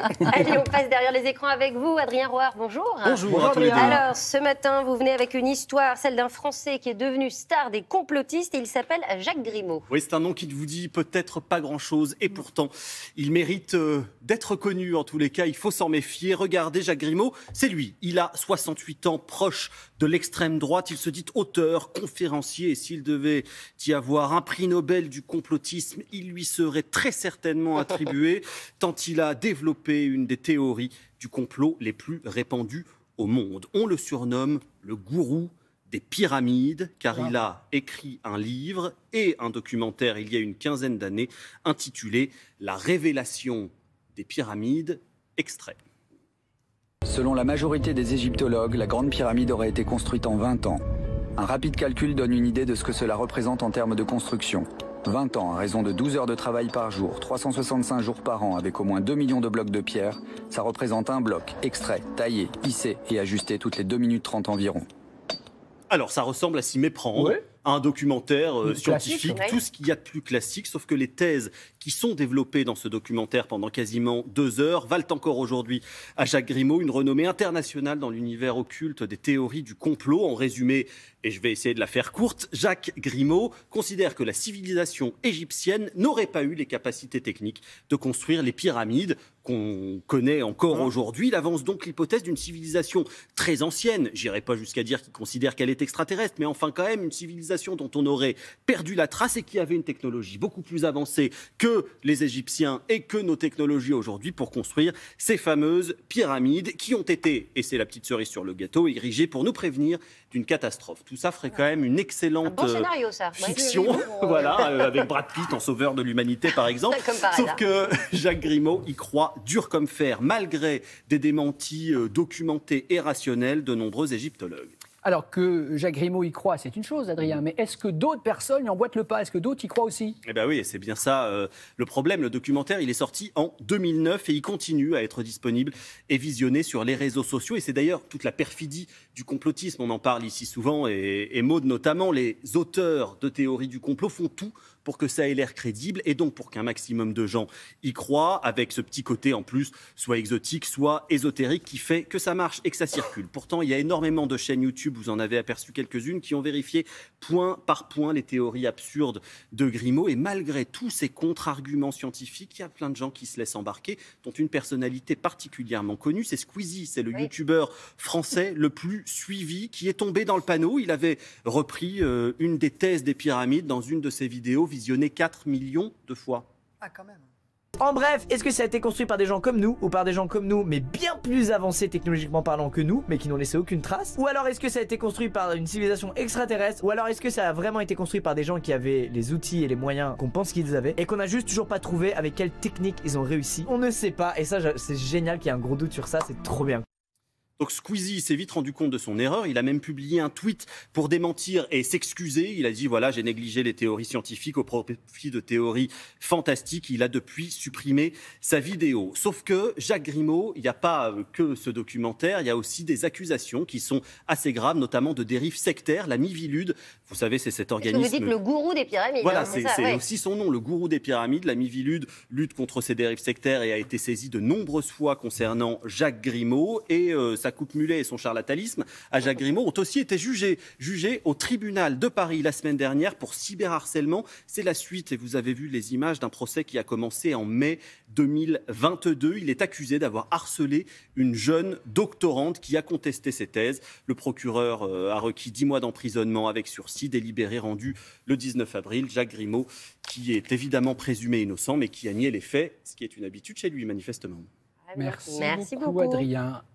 Allez, on passe derrière les écrans avec vous. Adrien Roar. bonjour. Bonjour, Alors, ce matin, vous venez avec une histoire, celle d'un Français qui est devenu star des complotistes. Et il s'appelle Jacques Grimaud. Oui, c'est un nom qui ne vous dit peut-être pas grand-chose. Et pourtant, il mérite euh, d'être connu. En tous les cas, il faut s'en méfier. Regardez, Jacques Grimaud, c'est lui. Il a 68 ans, proche de l'extrême droite. Il se dit auteur, conférencier. Et s'il devait y avoir un prix Nobel du complotisme, il lui serait très certainement attribué, tant il a développé une des théories du complot les plus répandues au monde. On le surnomme le gourou des pyramides, car il a écrit un livre et un documentaire il y a une quinzaine d'années intitulé La révélation des pyramides, extrait. Selon la majorité des égyptologues, la Grande Pyramide aurait été construite en 20 ans. Un rapide calcul donne une idée de ce que cela représente en termes de construction. 20 ans à raison de 12 heures de travail par jour, 365 jours par an avec au moins 2 millions de blocs de pierre, ça représente un bloc extrait, taillé, hissé et ajusté toutes les 2 minutes 30 environ. Alors ça ressemble à s'y méprendre un documentaire euh, scientifique, tout ce qu'il y a de plus classique, sauf que les thèses qui sont développées dans ce documentaire pendant quasiment deux heures valent encore aujourd'hui à Jacques Grimaud une renommée internationale dans l'univers occulte des théories du complot. En résumé, et je vais essayer de la faire courte, Jacques Grimaud considère que la civilisation égyptienne n'aurait pas eu les capacités techniques de construire les pyramides qu'on connaît encore hein aujourd'hui. Il avance donc l'hypothèse d'une civilisation très ancienne. J'irai pas jusqu'à dire qu'il considère qu'elle est extraterrestre, mais enfin quand même une civilisation dont on aurait perdu la trace et qui avait une technologie beaucoup plus avancée que les Égyptiens et que nos technologies aujourd'hui pour construire ces fameuses pyramides qui ont été, et c'est la petite cerise sur le gâteau, érigées pour nous prévenir d'une catastrophe. Tout ça ferait quand même une excellente fiction, voilà, avec Brad Pitt en sauveur de l'humanité par exemple. Sauf que Jacques Grimaud y croit dur comme fer, malgré des démentis euh, documentés et rationnels de nombreux égyptologues. Alors que Jacques Grimaud y croit, c'est une chose, Adrien, mais est-ce que d'autres personnes y emboîtent le pas Est-ce que d'autres y croient aussi Eh bien oui, c'est bien ça euh, le problème. Le documentaire, il est sorti en 2009 et il continue à être disponible et visionné sur les réseaux sociaux. Et c'est d'ailleurs toute la perfidie du complotisme, on en parle ici souvent, et, et Maude notamment, les auteurs de théories du complot font tout pour que ça ait l'air crédible et donc pour qu'un maximum de gens y croient, avec ce petit côté en plus, soit exotique, soit ésotérique, qui fait que ça marche et que ça circule. Pourtant, il y a énormément de chaînes YouTube vous en avez aperçu quelques-unes qui ont vérifié point par point les théories absurdes de Grimaud. Et malgré tous ces contre-arguments scientifiques, il y a plein de gens qui se laissent embarquer, dont une personnalité particulièrement connue, c'est Squeezie, c'est le youtubeur YouTuber français le plus suivi qui est tombé dans le panneau. Il avait repris euh, une des thèses des pyramides dans une de ses vidéos visionnées 4 millions de fois. Ah, quand même. En bref, est-ce que ça a été construit par des gens comme nous ou par des gens comme nous mais bien plus avancés technologiquement parlant que nous mais qui n'ont laissé aucune trace Ou alors est-ce que ça a été construit par une civilisation extraterrestre Ou alors est-ce que ça a vraiment été construit par des gens qui avaient les outils et les moyens qu'on pense qu'ils avaient et qu'on a juste toujours pas trouvé avec quelle technique ils ont réussi On ne sait pas et ça c'est génial qu'il y ait un gros doute sur ça, c'est trop bien. Donc Squeezie s'est vite rendu compte de son erreur. Il a même publié un tweet pour démentir et s'excuser. Il a dit voilà, j'ai négligé les théories scientifiques au profit de théories fantastiques. Il a depuis supprimé sa vidéo. Sauf que Jacques Grimaud, il n'y a pas euh, que ce documentaire. Il y a aussi des accusations qui sont assez graves, notamment de dérives sectaires. La Mivilude, vous savez, c'est cet organisme. Vous dites le gourou des pyramides. Voilà, hein, c'est aussi son nom, le gourou des pyramides. La Mivilude lutte contre ces dérives sectaires et a été saisie de nombreuses fois concernant Jacques Grimaud et euh, sa coupe mulet et son charlatanisme à Jacques Grimaud ont aussi été jugés. au tribunal de Paris la semaine dernière pour cyberharcèlement. C'est la suite et vous avez vu les images d'un procès qui a commencé en mai 2022. Il est accusé d'avoir harcelé une jeune doctorante qui a contesté ses thèses. Le procureur euh, a requis 10 mois d'emprisonnement avec sursis, délibéré rendu le 19 avril. Jacques Grimaud, qui est évidemment présumé innocent, mais qui a nié les faits, ce qui est une habitude chez lui, manifestement. Merci, beaucoup, Adrien.